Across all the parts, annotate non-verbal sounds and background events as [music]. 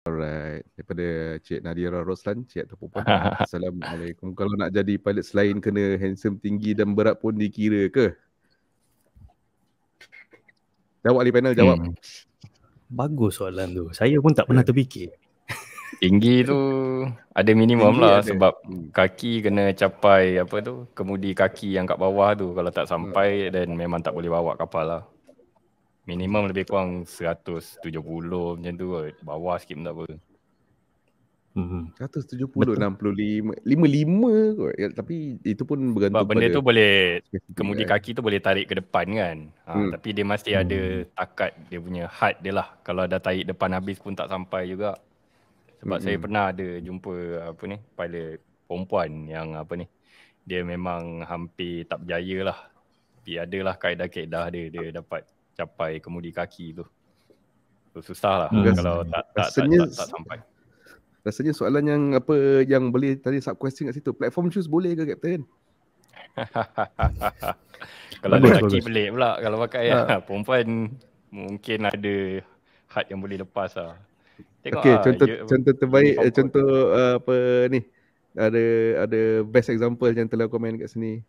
Alright. Daripada Cik Nadira Roslan, Cik atau Puan. [laughs] Assalamualaikum. Kalau nak jadi pilot selain kena handsome tinggi dan berat pun dikira ke? Jawab ahli panel, jawab. Hmm. Bagus soalan tu. Saya pun tak pernah ya. terfikir. Tinggi tu ada minimum tinggi lah ada. sebab hmm. kaki kena capai apa tu, kemudi kaki yang kat bawah tu. Kalau tak sampai, dan hmm. memang tak boleh bawa kapal lah. Minimum lebih kurang 170 macam tu kot. Bawah sikit pun tak apa. Hmm. 170, 65. 55 kot. Ya, tapi itu pun bergantung Sebab benda pada... Benda tu boleh, kemudi kan. kaki tu boleh tarik ke depan kan. Ha, hmm. Tapi dia masih ada hmm. takat dia punya hat dia lah. Kalau dah tarik depan habis pun tak sampai juga. Sebab hmm. saya pernah ada jumpa apa ni, pilot perempuan yang apa ni. Dia memang hampir tak berjaya lah. Tapi adalah kaedah-kaedah dia, dia dapat capai kemudi kaki tu. So, susah lah hmm. kalau tak tak, tak, tak, tak, tak, sampai. Rasanya soalan yang apa yang boleh tadi sub question kat situ. Platform shoes boleh ke Captain? [laughs] kalau ada kaki belik pula kalau pakai ha. ya, [laughs] perempuan mungkin ada hat yang boleh lepas lah. Tengok okay, lah, contoh, ye, contoh terbaik, contoh uh, apa ni ada ada best example yang telah komen kat sini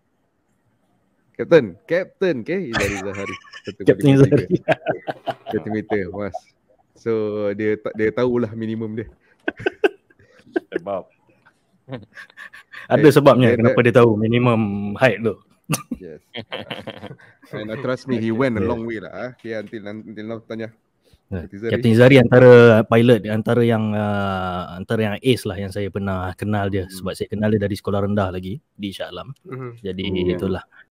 Captain, Captain ke okay? Izzari Zahari. Captain Zahari. Captain Meter, Mas. So dia tak dia lah minimum dia. Sebab ada sebabnya and kenapa that, dia tahu minimum height tu. Yes. and I trust me he went a long way lah. Uh. Ah. Okay, until until now tanya. Ya. Captain Zari antara pilot antara yang uh, antara yang ace lah yang saya pernah kenal dia hmm. sebab saya kenal dia dari sekolah rendah lagi di Shah Alam. Hmm. Jadi hmm. itulah.